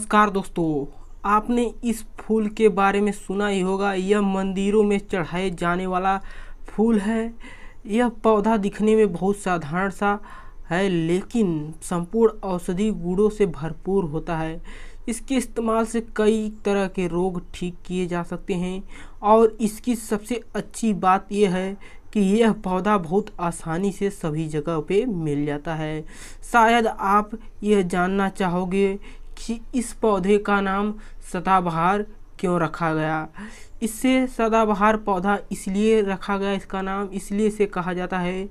नमस्कार दोस्तों आपने इस फूल के बारे में सुना ही होगा यह मंदिरों में चढ़ाए जाने वाला फूल है यह पौधा दिखने में बहुत साधारण सा है लेकिन संपूर्ण औषधि गुणों से भरपूर होता है इसके इस्तेमाल से कई तरह के रोग ठीक किए जा सकते हैं और इसकी सबसे अच्छी बात यह है कि यह पौधा बहुत आसानी से सभी जगह पे मिल जाता है शायद आप यह जानना चाहोगे कि इस पौधे का नाम सदाबहार क्यों रखा गया इससे सदाबहार पौधा इसलिए रखा गया इसका नाम इसलिए इसे कहा जाता है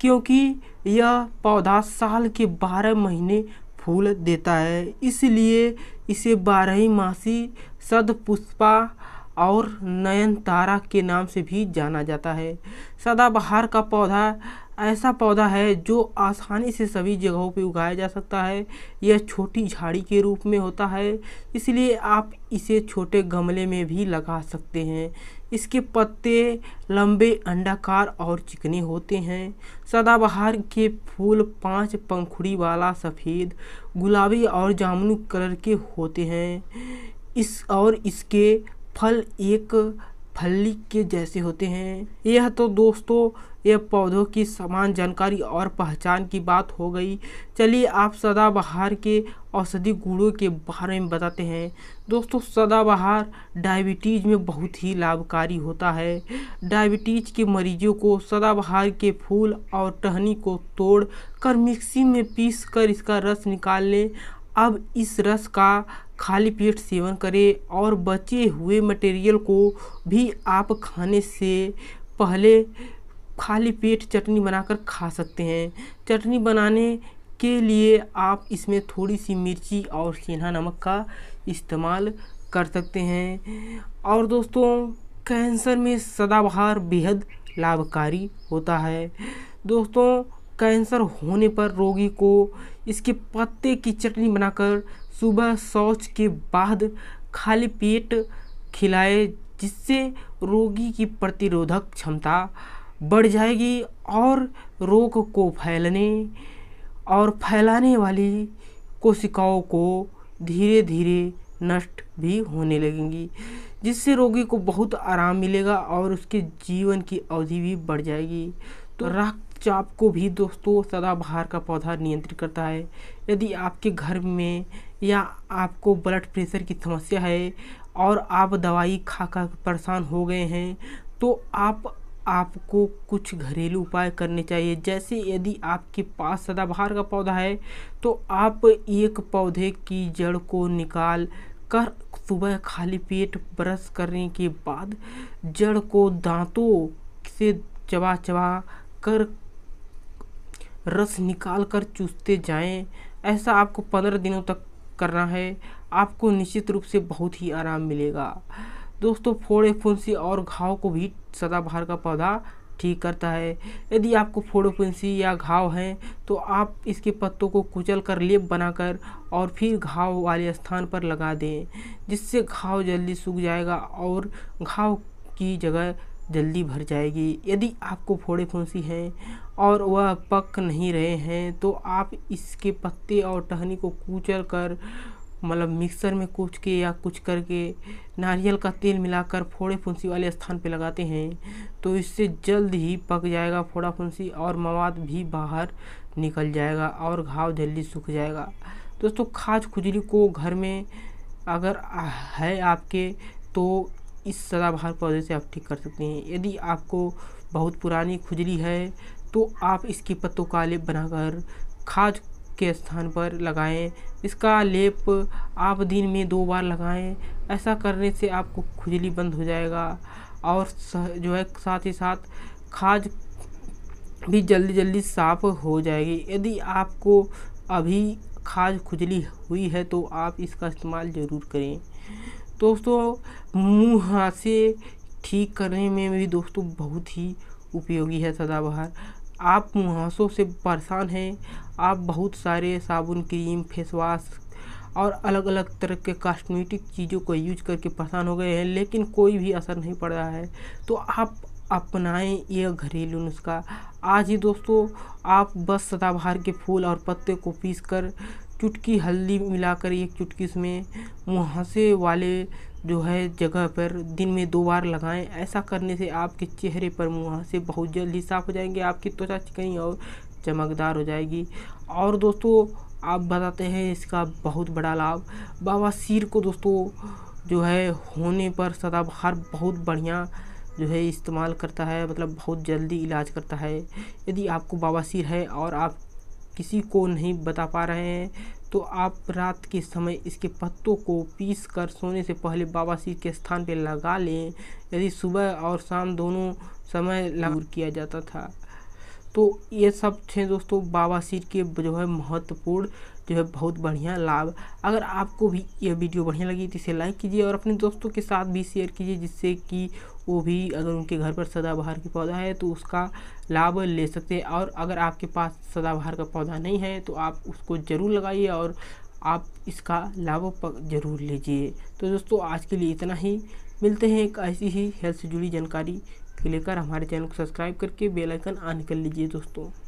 क्योंकि यह पौधा साल के बारह महीने फूल देता है इसलिए इसे बारह मासी सदपुष्पा और नयन तारा के नाम से भी जाना जाता है सदाबहार का पौधा ऐसा पौधा है जो आसानी से सभी जगहों पे उगाया जा सकता है यह छोटी झाड़ी के रूप में होता है इसलिए आप इसे छोटे गमले में भी लगा सकते हैं इसके पत्ते लंबे अंडाकार और चिकने होते हैं सदाबहार के फूल पांच पंखुड़ी वाला सफ़ेद गुलाबी और जामुनी कलर के होते हैं इस और इसके फल एक फल्ली के जैसे होते हैं यह तो दोस्तों यह पौधों की समान जानकारी और पहचान की बात हो गई चलिए आप सदाबहार के औषधि गुणों के बारे में बताते हैं दोस्तों सदाबहार डायबिटीज़ में बहुत ही लाभकारी होता है डायबिटीज़ के मरीजों को सदाबहार के फूल और टहनी को तोड़ कर मिक्सी में पीस कर इसका रस निकाल लें अब इस रस का खाली पेट सेवन करें और बचे हुए मटेरियल को भी आप खाने से पहले खाली पेट चटनी बनाकर खा सकते हैं चटनी बनाने के लिए आप इसमें थोड़ी सी मिर्ची और सेंधा नमक का इस्तेमाल कर सकते हैं और दोस्तों कैंसर में सदाबहार बेहद लाभकारी होता है दोस्तों कैंसर होने पर रोगी को इसके पत्ते की चटनी बनाकर सुबह शौच के बाद खाली पेट खिलाए जिससे रोगी की प्रतिरोधक क्षमता बढ़ जाएगी और रोग को फैलने और फैलाने वाली कोशिकाओं को धीरे धीरे नष्ट भी होने लगेंगी जिससे रोगी को बहुत आराम मिलेगा और उसके जीवन की अवधि भी बढ़ जाएगी तो रक्त चाप को भी दोस्तों सदाबहार का पौधा नियंत्रित करता है यदि आपके घर में या आपको ब्लड प्रेशर की समस्या है और आप दवाई खा कर परेशान हो गए हैं तो आप आपको कुछ घरेलू उपाय करने चाहिए जैसे यदि आपके पास सदाबहार का पौधा है तो आप एक पौधे की जड़ को निकाल कर सुबह खाली पेट ब्रश करने के बाद जड़ को दांतों से चबा चबा कर रस निकाल कर चूसते जाएं ऐसा आपको पंद्रह दिनों तक करना है आपको निश्चित रूप से बहुत ही आराम मिलेगा दोस्तों फोड़े फुंसी और घाव को भी सदाबहार का पौधा ठीक करता है यदि आपको फोड़े फुंसी या घाव हैं तो आप इसके पत्तों को कुचल कर लेप बनाकर और फिर घाव वाले स्थान पर लगा दें जिससे घाव जल्दी सूख जाएगा और घाव की जगह जल्दी भर जाएगी यदि आपको फोड़े फुंसी हैं और वह पक नहीं रहे हैं तो आप इसके पत्ते और टहनी को कूचर कर मतलब मिक्सर में कूच के या कुछ करके नारियल का तेल मिलाकर फोड़े फुंसी वाले स्थान पर लगाते हैं तो इससे जल्द ही पक जाएगा फोड़ा फुंसी और मवाद भी बाहर निकल जाएगा और घाव जल्दी सूख जाएगा दोस्तों खाज खुजली को घर में अगर है आपके तो इस सदाबहार पौधे से आप ठीक कर सकते हैं यदि आपको बहुत पुरानी खुजली है तो आप इसकी पत्तों का लेप बनाकर खाद के स्थान पर लगाएं इसका लेप आप दिन में दो बार लगाएं ऐसा करने से आपको खुजली बंद हो जाएगा और जो है साथ ही साथ खाद भी जल्दी जल्दी साफ हो जाएगी यदि आपको अभी खाद खुजली हुई है तो आप इसका इस्तेमाल ज़रूर करें दोस्तों मुँह हासे ठीक करने में भी दोस्तों बहुत ही उपयोगी है सदाबहार आप मुहासों से परेशान हैं आप बहुत सारे साबुन क्रीम फेस वाश और अलग अलग तरह के कॉस्मेटिक चीज़ों को यूज करके परेशान हो गए हैं लेकिन कोई भी असर नहीं पड़ रहा है तो आप अपनाएं यह घरेलू नुस्खा आज ही दोस्तों आप बस सदाबहार के फूल और पत्ते को पीस कर चुटकी हल्दी मिलाकर एक चुटकी उसमें मुहासे वाले जो है जगह पर दिन में दो बार लगाएं ऐसा करने से आपके चेहरे पर मुहासे बहुत जल्दी साफ़ हो जाएंगे आपकी त्वचा चिकनी और चमकदार हो जाएगी और दोस्तों आप बताते हैं इसका बहुत बड़ा लाभ बाबा बवासीर को दोस्तों जो है होने पर सदाबहार बहुत बढ़िया जो है इस्तेमाल करता है मतलब बहुत जल्दी इलाज करता है यदि आपको बाबा सिर है और आप किसी को नहीं बता पा रहे हैं तो आप रात के समय इसके पत्तों को पीस कर सोने से पहले बाबा शिव के स्थान पर लगा लें यदि सुबह और शाम दोनों समय लागू किया जाता था तो ये सब थे दोस्तों बाबा शिव के जो है महत्वपूर्ण जो है बहुत बढ़िया लाभ अगर आपको भी यह वीडियो बढ़िया लगी तो इसे लाइक कीजिए और अपने दोस्तों के साथ भी शेयर कीजिए जिससे कि वो भी अगर उनके घर पर सदाबहार के पौधा है तो उसका लाभ ले सकते हैं और अगर आपके पास सदाबहार का पौधा नहीं है तो आप उसको ज़रूर लगाइए और आप इसका लाभ ज़रूर लीजिए तो दोस्तों आज के लिए इतना ही मिलते हैं एक ऐसी ही हेल्थ से जुड़ी जानकारी लेकर हमारे चैनल को सब्सक्राइब करके बेल आइकन ऑन कर लीजिए दोस्तों